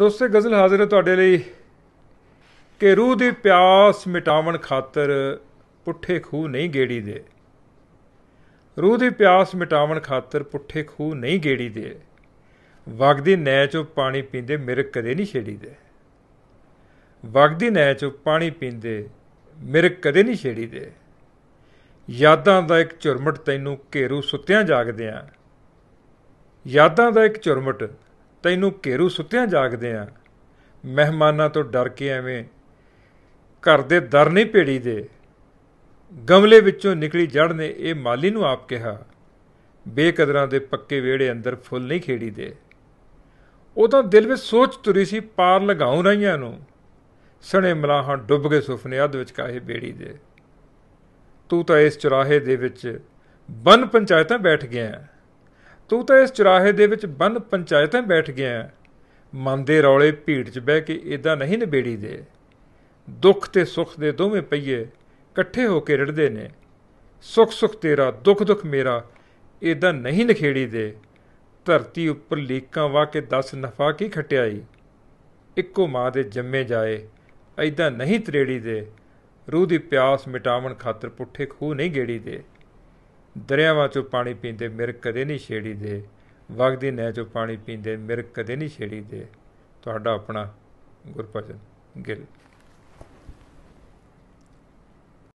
ਦੋਸਤੋ ਗਜ਼ਲ ਹਾਜ਼ਰ ਹੈ ਤੁਹਾਡੇ ਲਈ ਕਿ ਰੂਹ ਦੀ ਪਿਆਸ ਮਿਟਾਉਣ ਖਾਤਰ ਪੁੱਠੇ ਖੂਹ ਨਹੀਂ ਗੇੜੀ ਦੇ ਰੂਹ ਦੀ ਪਿਆਸ ਮਿਟਾਉਣ ਖਾਤਰ ਪੁੱਠੇ ਖੂਹ ਨਹੀਂ ਗੇੜੀ ਦੇ ਵਗਦੀ ਨੈ ਚੋਂ ਪਾਣੀ ਪੀਂਦੇ ਮਿਰਕ ਕਦੇ ਨਹੀਂ ਛੇੜੀ ਦੇ ਵਗਦੀ ਨੈ ਚੋਂ ਪਾਣੀ ਪੀਂਦੇ ਮਿਰਕ ਕਦੇ ਨਹੀਂ ਛੇੜੀ ਦੇ ਯਾਦਾਂ ਦਾ ਇੱਕ ਝੁਰਮਟ ਤੈਨੂੰ ਘੇਰੂ ਸੁੱਤਿਆਂ ਜਾਗਦਿਆਂ ਯਾਦਾਂ ਦਾ ਇੱਕ ਝੁਰਮਟ ਤੈਨੂੰ ਘੇਰੂ ਸੁੱਤਿਆਂ ਜਾਗਦੇ ਆ ਮਹਿਮਾਨਾਂ ਤੋਂ ਡਰ ਕੇ ਐਵੇਂ ਘਰ ਦੇ ਦਰ ਨਹੀਂ ਭੇੜੀ ਦੇ ਗਮਲੇ ਵਿੱਚੋਂ ਨਿਕਲੀ ਜੜ ਨੇ ਇਹ ਮਾਲੀ ਨੂੰ ਆਪ ਕਿਹਾ ਬੇਕਦਰਾਂ ਦੇ ਪੱਕੇ ਵਿਹੜੇ ਅੰਦਰ ਫੁੱਲ ਨਹੀਂ ਖੇੜੀ ਦੇ ਉਹ ਤਾਂ ਦਿਲ ਵਿੱਚ ਸੋਚ ਤੁਰੀ ਸੀ ਪਾਰ ਲਗਾਉਂ ਰਹੀਆਂ ਨੂੰ ਸਣੇ ਮਲਾਹਾਂ ਡੁੱਬ ਗਏ ਸੁਪਨੇ ਅੱਧ ਵਿੱਚ ਕਾਹੇ ਬੇੜੀ ਦੇ ਤੂੰ ਤਾਂ ਇਸ ਚੁਰਾਹੇ ਦੇ ਵਿੱਚ ਬਨ ਪੰਚਾਇਤਾਂ ਬੈਠ ਗਿਆ ਤੂੰ ਤਾਂ ਇਸ ਚੁਰਾਹੇ ਦੇ ਵਿੱਚ ਬੰਨ ਪੰਚਾਇਤਾਂ ਬੈਠ ਗਿਆ ਮਨ ਦੇ ਰੌਲੇ ਭੀੜ 'ਚ ਬਹਿ ਕੇ ਇਦਾਂ ਨਹੀਂ ਨਿਬੇੜੀ ਦੇ ਦੁੱਖ ਤੇ ਸੁੱਖ ਦੇ ਦੋਵੇਂ ਪਈਏ ਇਕੱਠੇ ਹੋ ਕੇ ਰੜਦੇ ਨੇ ਸੁੱਖ ਸੁੱਖ ਤੇਰਾ ਦੁੱਖ ਦੁੱਖ ਮੇਰਾ ਇਦਾਂ ਨਹੀਂ ਨਖੇੜੀ ਦੇ ਧਰਤੀ ਉੱਪਰ ਲੀਕਾਂ ਵਾ ਕੇ ਦਸ ਨਫਾ ਕੀ ਖਟਿਆਈ ਇੱਕੋ ਮਾਂ ਦੇ ਜੰਮੇ ਜਾਏ ਇਦਾਂ ਨਹੀਂ ਤਰੇੜੀ ਦੇ ਰੂਹ ਦੀ ਪਿਆਸ ਮਿਟਾਉਣ ਖਾਤਰ ਪੁੱਠੇ ਖੂਹ ਨਹੀਂ ਗੇੜੀ ਦੇ ਦਰਿਆਵਾਂ ਚੋਂ ਪਾਣੀ ਪੀਂਦੇ ਮਿਰ ਕਦੇ ਨਹੀਂ ਛੇੜੀ ਦੇ ਵਗਦੀ ਨਹਿ ਚੋਂ ਪਾਣੀ ਪੀਂਦੇ ਮਿਰ ਕਦੇ ਨਹੀਂ ਛੇੜੀ ਦੇ ਤੁਹਾਡਾ ਆਪਣਾ ਗੁਰਪ੍ਰਜਨ ਗਿੱਲ